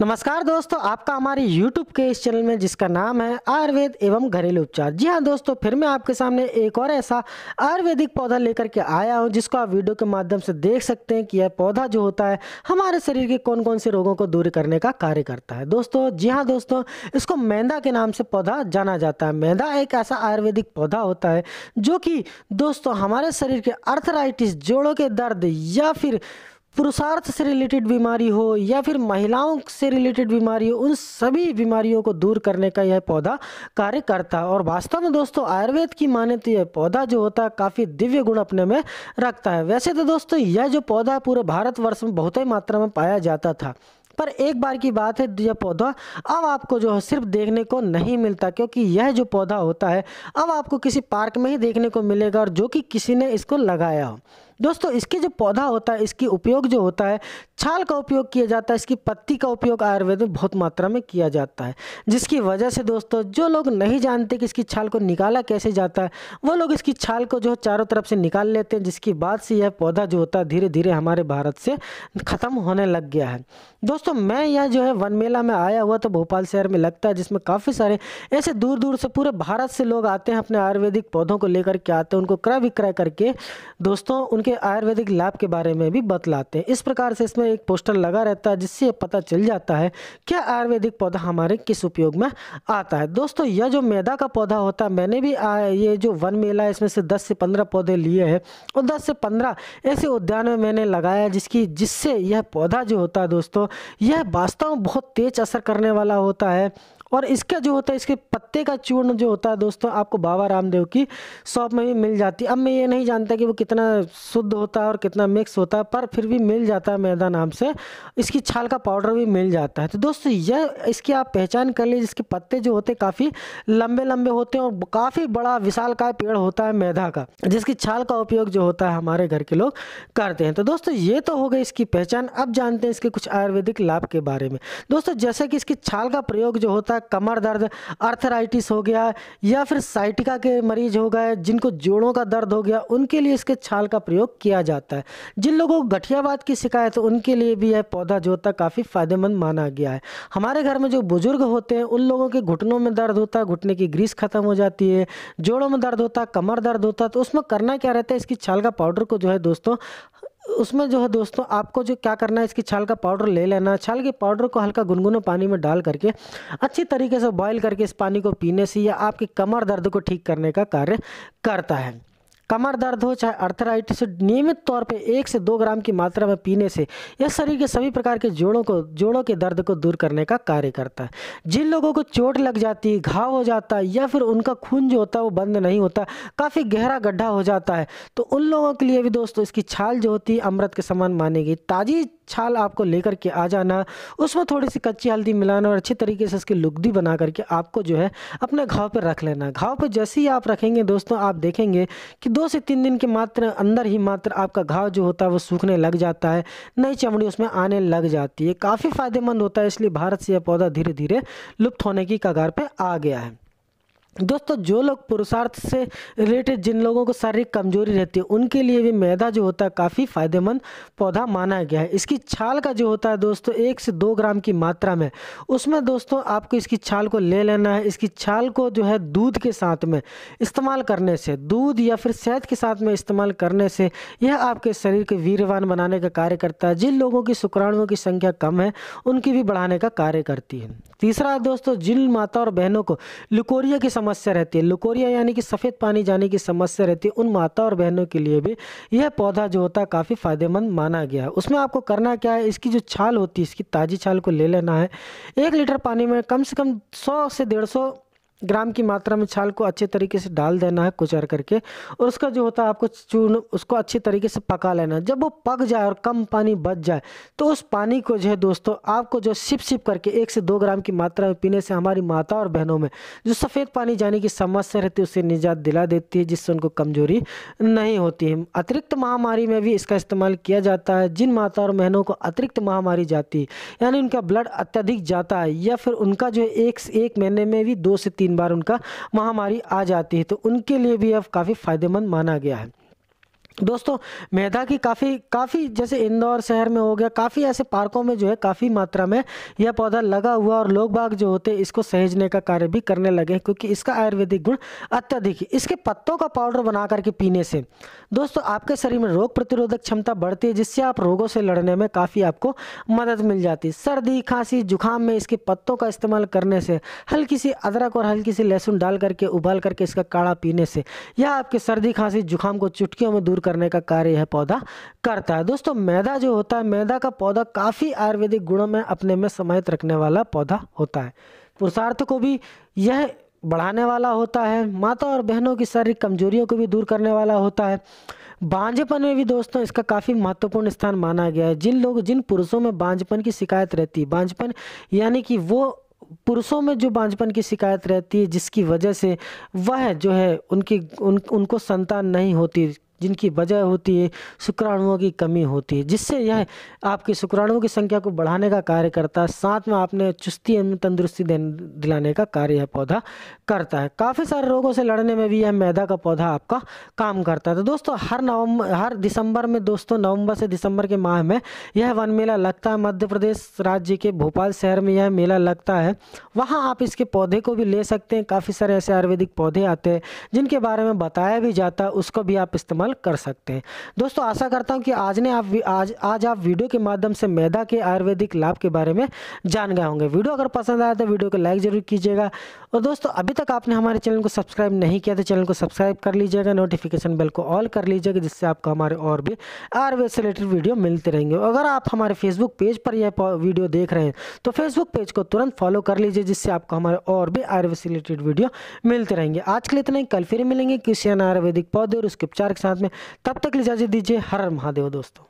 नमस्कार दोस्तों आपका हमारे YouTube के इस चैनल में जिसका नाम है आयुर्वेद एवं घरेलू उपचार जी हाँ दोस्तों फिर मैं आपके सामने एक और ऐसा आयुर्वेदिक पौधा लेकर के आया हूँ जिसको आप वीडियो के माध्यम से देख सकते हैं कि यह पौधा जो होता है हमारे शरीर के कौन कौन से रोगों को दूर करने का कार्य करता है दोस्तों जी हाँ दोस्तों इसको मैदा के नाम से पौधा जाना जाता है मैदा एक ऐसा आयुर्वेदिक पौधा होता है जो कि दोस्तों हमारे शरीर के अर्थराइटिस जोड़ों के दर्द या फिर पुरुषार्थ से रिलेटेड बीमारी हो या फिर महिलाओं से रिलेटेड बीमारी हो उन सभी बीमारियों को दूर करने का यह पौधा कार्य करता है और वास्तव में दोस्तों आयुर्वेद की माने तो यह पौधा जो होता है काफ़ी दिव्य गुण अपने में रखता है वैसे तो दोस्तों यह जो पौधा पूरे भारतवर्ष में बहुत ही मात्रा में पाया जाता था पर एक बार की बात है यह पौधा अब आपको जो है सिर्फ देखने को नहीं मिलता क्योंकि यह जो पौधा होता है अब आपको किसी पार्क में ही देखने को मिलेगा और जो कि किसी ने इसको लगाया हो दोस्तों इसके जो पौधा होता है इसकी उपयोग जो होता है छाल का उपयोग किया जाता है इसकी पत्ती का उपयोग आयुर्वेद में बहुत मात्रा में किया जाता है जिसकी वजह से दोस्तों जो लोग नहीं जानते कि इसकी छाल को निकाला कैसे जाता है वो लोग इसकी छाल को जो चारों तरफ से निकाल लेते हैं जिसकी बाद से यह पौधा जो होता है धीरे धीरे हमारे भारत से ख़त्म होने लग गया है दोस्तों मैं यह जो है वन मेला में आया हुआ तो भोपाल शहर में लगता है जिसमें काफ़ी सारे ऐसे दूर दूर से पूरे भारत से लोग आते हैं अपने आयुर्वेदिक पौधों को लेकर के आते हैं उनको क्रय विक्रय करके दोस्तों उनके के आयुर्वेदिक लाभ के बारे में भी बतलाते हैं इस प्रकार से इसमें एक पोस्टर लगा रहता है जिससे पता चल जाता है क्या आयुर्वेदिक पौधा हमारे किस उपयोग में आता है दोस्तों यह जो मैदा का पौधा होता है मैंने भी आ, ये जो वन मेला है इसमें से दस से पंद्रह पौधे लिए हैं और दस से पंद्रह ऐसे उद्यान में मैंने लगाया जिसकी जिससे यह पौधा जो होता है दोस्तों यह वास्तव में बहुत तेज असर करने वाला होता है और इसका जो होता है इसके पत्ते का चूर्ण जो होता है दोस्तों आपको बाबा रामदेव की शॉप में भी मिल जाती है अब मैं ये नहीं जानता कि वो कितना शुद्ध होता है और कितना मिक्स होता है पर फिर भी मिल जाता है मैदा नाम से इसकी छाल का पाउडर भी मिल जाता है तो दोस्तों यह इसकी आप पहचान कर लीजिए इसके पत्ते जो होते हैं काफ़ी लंबे लंबे होते हैं और काफ़ी बड़ा विशाल का पेड़ होता है मैदा का जिसकी छाल का उपयोग जो होता है हमारे घर के लोग करते हैं तो दोस्तों ये तो हो गई इसकी पहचान अब जानते हैं इसके कुछ आयुर्वेदिक लाभ के बारे में दोस्तों जैसे कि इसकी छाल का प्रयोग जो होता है गया कमर दर्द अर्थराइटिस हो गया या फिर साइटिका के मरीज हो गए जिनको जोड़ों का दर्द हो गया उनके लिए इसके छाल का प्रयोग किया जाता है जिन लोगों को गठियाबाद की शिकायत है उनके लिए भी यह पौधा जो होता काफ़ी फ़ायदेमंद माना गया है हमारे घर में जो बुज़ुर्ग होते हैं उन लोगों के घुटनों में दर्द होता है घुटने की ग्रीस ख़त्म हो जाती है जोड़ों में दर्द होता कमर दर्द होता तो उसमें करना क्या रहता है इसकी छाल का पाउडर को जो है दोस्तों उसमें जो है दोस्तों आपको जो क्या करना है इसकी छाल का पाउडर ले लेना है छाल के पाउडर को हल्का गुनगुने पानी में डाल करके अच्छी तरीके से बॉईल करके इस पानी को पीने से या आपकी कमर दर्द को ठीक करने का कार्य करता है कमर दर्द हो चाहे अर्थराइटिस नियमित तौर पर एक से दो ग्राम की मात्रा में पीने से यह शरीर के सभी प्रकार के जोड़ों को जोड़ों के दर्द को दूर करने का कार्य करता है जिन लोगों को चोट लग जाती है घाव हो जाता है या फिर उनका खून जो होता है वो बंद नहीं होता काफ़ी गहरा गड्ढा हो जाता है तो उन लोगों के लिए भी दोस्तों इसकी छाल जो होती है अमृत के समान मानेगी ताज़ी छाल आपको लेकर के आ जाना उसमें थोड़ी सी कच्ची हल्दी मिलाना और अच्छी तरीके से उसकी लुगदी बना करके आपको जो है अपने घाव पर रख लेना घाव पर जैसे ही आप रखेंगे दोस्तों आप देखेंगे कि दो से तीन दिन के मात्र अंदर ही मात्र आपका घाव जो होता है वो सूखने लग जाता है नई चमड़ी उसमें आने लग जाती है काफ़ी फ़ायदेमंद होता है इसलिए भारत से यह पौधा धीरे धीरे लुप्त होने की कगार पर आ गया है दोस्तों जो लोग पुरुषार्थ से रिलेटेड जिन लोगों को शारीरिक कमजोरी रहती है उनके लिए भी मैदा जो होता है काफ़ी फायदेमंद पौधा माना गया है इसकी छाल का जो होता है दोस्तों एक से दो ग्राम की मात्रा में उसमें दोस्तों आपको इसकी छाल को ले लेना है इसकी छाल को जो है दूध के साथ में इस्तेमाल करने से दूध या फिर शहद के साथ में इस्तेमाल करने से यह आपके शरीर के वीरवान बनाने का कार्य करता है जिन लोगों की शुक्राणुओं की संख्या कम है उनकी भी बढ़ाने का कार्य करती है तीसरा दोस्तों जिन माता और बहनों को लिकोरिया की समस्या रहती है लुकोरिया यानी कि सफ़ेद पानी जाने की समस्या रहती है उन माता और बहनों के लिए भी यह पौधा जो होता है काफ़ी फ़ायदेमंद माना गया है उसमें आपको करना क्या है इसकी जो छाल होती है इसकी ताज़ी छाल को ले लेना है एक लीटर पानी में कम से कम सौ से डेढ़ ग्राम की मात्रा में छाल को अच्छे तरीके से डाल देना है कुचर करके और उसका जो होता है आपको चूर्ण उसको अच्छे तरीके से पका लेना है जब वो पक जाए और कम पानी बच जाए तो उस पानी को जो है दोस्तों आपको जो सिप सिप करके एक से दो ग्राम की मात्रा में पीने से हमारी माता और बहनों में जो सफ़ेद पानी जाने की समस्या रहती है उसे निजात दिला देती है जिससे उनको कमजोरी नहीं होती है अतिरिक्त महामारी में भी इसका इस्तेमाल किया जाता है जिन माता और बहनों को अतिरिक्त महामारी जाती है यानी उनका ब्लड अत्यधिक जाता है या फिर उनका जो है एक एक महीने में भी दो से तीन तीन बार उनका महामारी आ जाती है तो उनके लिए भी अब काफ़ी फ़ायदेमंद माना गया है दोस्तों मैदा की काफ़ी काफ़ी जैसे इंदौर शहर में हो गया काफ़ी ऐसे पार्कों में जो है काफ़ी मात्रा में यह पौधा लगा हुआ और लोग बाग जो होते हैं इसको सहेजने का कार्य भी करने लगे हैं क्योंकि इसका आयुर्वेदिक गुण अत्यधिक है इसके पत्तों का पाउडर बना करके पीने से दोस्तों आपके शरीर में रोग प्रतिरोधक क्षमता बढ़ती है जिससे आप रोगों से लड़ने में काफ़ी आपको मदद मिल जाती है सर्दी खांसी जुकाम में इसके पत्तों का इस्तेमाल करने से हल्की सी अदरक और हल्की सी लहसुन डाल करके उबाल करके इसका काढ़ा पीने से यह आपके सर्दी खांसी जुकाम को चुटकियों में दूर करने का कार्य यह पौधा करता है दोस्तों मैदा जो होता है मैदा का पौधा काफ़ी आयुर्वेदिक गुणों में अपने में समाहित रखने वाला पौधा होता है पुरुषार्थ को भी यह बढ़ाने वाला होता है माता और बहनों की शारीरिक कमजोरियों को भी दूर करने वाला होता है बांझपन में भी दोस्तों इसका काफ़ी महत्वपूर्ण स्थान माना गया है जिन लोग जिन पुरुषों में बांझपन की शिकायत रहती है बांझपन यानी कि वो पुरुषों में जो बांझपन की शिकायत रहती है जिसकी वजह से वह जो है उनकी उन उनको संतान नहीं होती जिनकी वजह होती है शुक्राणुओं की कमी होती है जिससे यह आपके शुक्राणुओं की संख्या को बढ़ाने का कार्य करता है साथ में आपने चुस्ती एवं तंदुरुस्ती दिलाने का कार्य यह पौधा करता है काफ़ी सारे रोगों से लड़ने में भी यह मैदा का पौधा आपका काम करता है तो दोस्तों हर नवम्बर हर दिसंबर में दोस्तों नवंबर से दिसंबर के माह में यह वन मेला लगता है मध्य प्रदेश राज्य के भोपाल शहर में यह मेला लगता है वहाँ आप इसके पौधे को भी ले सकते हैं काफ़ी सारे ऐसे आयुर्वेदिक पौधे आते हैं जिनके बारे में बताया भी जाता है उसको भी आप इस्तेमाल इस्तेमाल कर सकते हैं दोस्तों आशा करता हूँ कि आज ने आप आज आज आप वीडियो के माध्यम से मैदा के आयुर्वेदिक लाभ के बारे में जान गए होंगे वीडियो अगर पसंद आया तो वीडियो को लाइक ज़रूर कीजिएगा और दोस्तों अभी तक आपने हमारे चैनल को सब्सक्राइब नहीं किया तो चैनल को सब्सक्राइब कर लीजिएगा नोटिफिकेशन बेल को ऑल कर लीजिएगा जिससे आपको हमारे और भी आयुर्वेद से रिलेटेड वीडियो मिलते रहेंगे अगर आप हमारे फेसबुक पेज पर यह वीडियो देख रहे हैं तो फेसबुक पेज को तुरंत फॉलो कर लीजिए जिससे आपको हमारे और भी आयुर्वेद से रिलेटेड वीडियो मिलते रहेंगे आज के लिए इतना ही कल फिर मिलेंगे किसी आयुर्वेदिक पौधे और उसके उपचार के साथ में तब तक इजाज़त दीजिए हर महादेव दोस्तों